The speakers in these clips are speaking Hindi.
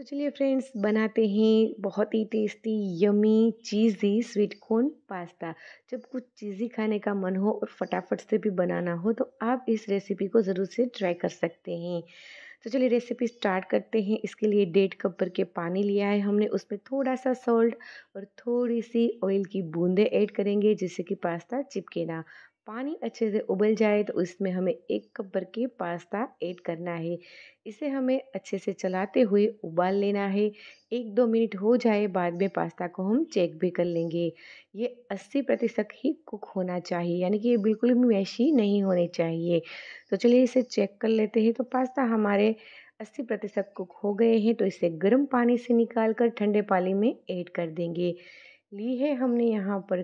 तो चलिए फ्रेंड्स बनाते हैं बहुत ही tasty yummy cheesy sweet corn pasta जब कुछ चीज़ी खाने का मन हो और फटाफट से भी बनाना हो तो आप इस रेसिपी को ज़रूर से ट्राई कर सकते हैं तो चलिए रेसिपी स्टार्ट करते हैं इसके लिए डेढ़ कप भर के पानी लिया है हमने उसमें थोड़ा सा सॉल्ट और थोड़ी सी ऑयल की बूंदें ऐड करेंगे जिससे कि पास्ता चिपके ना पानी अच्छे से उबल जाए तो उसमें हमें एक कप भर के पास्ता ऐड करना है इसे हमें अच्छे से चलाते हुए उबाल लेना है एक दो मिनट हो जाए बाद में पास्ता को हम चेक भी कर लेंगे ये 80 प्रतिशत ही कुक होना चाहिए यानी कि ये बिल्कुल भी मैशी नहीं होने चाहिए तो चलिए इसे चेक कर लेते हैं तो पास्ता हमारे 80 प्रतिशत कुक हो गए हैं तो इसे गर्म पानी से निकाल कर ठंडे पानी में ऐड कर देंगे ली है हमने यहाँ पर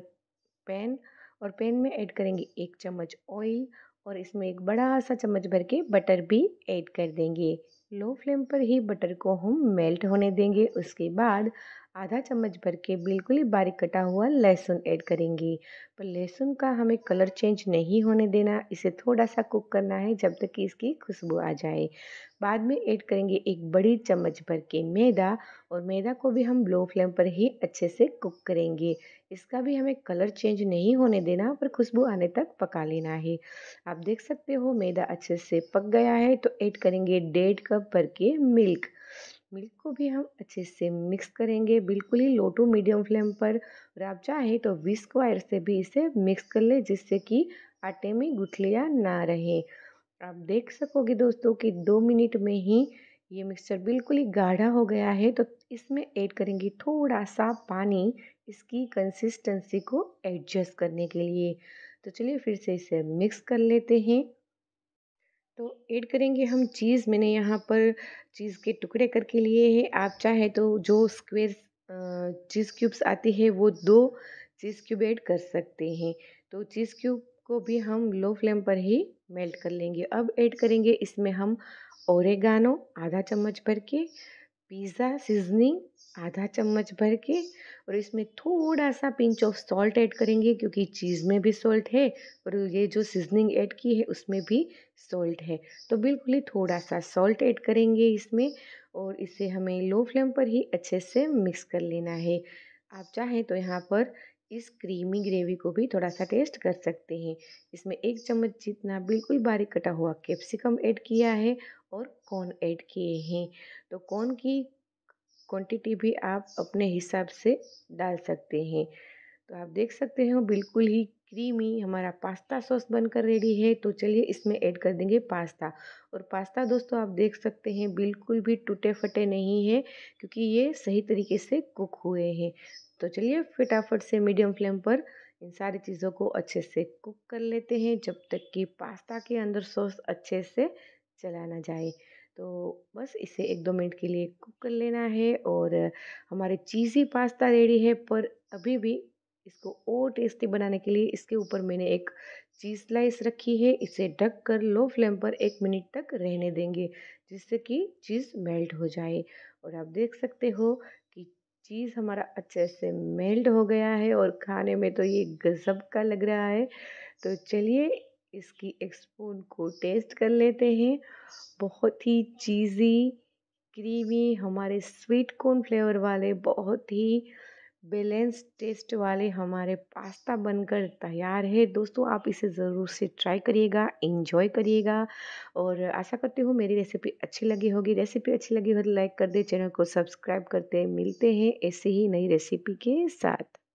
पैन और पैन में ऐड करेंगे एक चम्मच ऑयल और इसमें एक बड़ा सा चम्मच भर के बटर भी ऐड कर देंगे लो फ्लेम पर ही बटर को हम मेल्ट होने देंगे उसके बाद आधा चम्मच भर के बिल्कुल ही बारीक कटा हुआ लहसुन ऐड करेंगे पर लहसुन का हमें कलर चेंज नहीं होने देना इसे थोड़ा सा कुक करना है जब तक कि इसकी खुशबू आ जाए बाद में ऐड करेंगे एक बड़ी चम्मच भर के मैदा और मैदा को भी हम लो फ्लेम पर ही अच्छे से कुक करेंगे इसका भी हमें कलर चेंज नहीं होने देना पर खुशबू आने तक पका लेना है आप देख सकते हो मैदा अच्छे से पक गया है तो ऐड करेंगे डेढ़ कप भर के मिल्क मिल्क को भी हम अच्छे से मिक्स करेंगे बिल्कुल ही लो टू मीडियम फ्लेम पर और आप चाहें तो विस्क वायर से भी इसे मिक्स कर ले जिससे कि आटे में गुठलियाँ ना रहे आप देख सकोगे दोस्तों कि दो मिनट में ही ये मिक्सचर बिल्कुल ही गाढ़ा हो गया है तो इसमें ऐड करेंगे थोड़ा सा पानी इसकी कंसिस्टेंसी को एडजस्ट करने के लिए तो चलिए फिर से इसे मिक्स कर लेते हैं तो ऐड करेंगे हम चीज़ मैंने यहाँ पर चीज़ के टुकड़े करके लिए है आप चाहे तो जो स्क्वेयर चीज़ क्यूब्स आती है वो दो चीज़ क्यूब ऐड कर सकते हैं तो चीज़ क्यूब को भी हम लो फ्लेम पर ही मेल्ट कर लेंगे अब ऐड करेंगे इसमें हम ओरेगानो आधा चम्मच भर के पिज़्ज़ा सीजनिंग आधा चम्मच भर के और इसमें थोड़ा सा पिंच ऑफ सॉल्ट ऐड करेंगे क्योंकि चीज़ में भी सॉल्ट है और ये जो सीजनिंग ऐड की है उसमें भी सॉल्ट है तो बिल्कुल ही थोड़ा सा सॉल्ट ऐड करेंगे इसमें और इसे हमें लो फ्लेम पर ही अच्छे से मिक्स कर लेना है आप चाहें तो यहाँ पर इस क्रीमी ग्रेवी को भी थोड़ा सा टेस्ट कर सकते हैं इसमें एक चम्मच जितना बिल्कुल बारीक कटा हुआ कैप्सिकम ऐड किया है और कॉर्न ऐड किए हैं तो कॉर्न की क्वांटिटी भी आप अपने हिसाब से डाल सकते हैं तो आप देख सकते हो बिल्कुल ही क्रीमी हमारा पास्ता सॉस बनकर रेडी है तो चलिए इसमें ऐड कर देंगे पास्ता और पास्ता दोस्तों आप देख सकते हैं बिल्कुल भी टूटे फटे नहीं है क्योंकि ये सही तरीके से कुक हुए हैं तो चलिए फटाफट से मीडियम फ्लेम पर इन सारी चीज़ों को अच्छे से कुक कर लेते हैं जब तक कि पास्ता के अंदर सॉस अच्छे से चला ना जाए तो बस इसे एक दो मिनट के लिए कुक कर लेना है और हमारे चीज़ी पास्ता रेडी है पर अभी भी इसको और टेस्टी बनाने के लिए इसके ऊपर मैंने एक चीज़ स्लाइस रखी है इसे ढक कर लो फ्लेम पर एक मिनट तक रहने देंगे जिससे कि चीज़ मेल्ट हो जाए और आप देख सकते हो कि चीज़ हमारा अच्छे से मेल्ट हो गया है और खाने में तो ये गज़ब का लग रहा है तो चलिए इसकी स्पून को टेस्ट कर लेते हैं बहुत ही चीज़ी क्रीमी हमारे स्वीट कॉर्न फ्लेवर वाले बहुत ही बैलेंस टेस्ट वाले हमारे पास्ता बनकर तैयार है दोस्तों आप इसे ज़रूर से ट्राई करिएगा इन्जॉय करिएगा और आशा करती हूँ मेरी रेसिपी अच्छी लगी होगी रेसिपी अच्छी लगी हो तो लाइक कर दे चैनल को सब्सक्राइब करते मिलते हैं ऐसे ही नई रेसिपी के साथ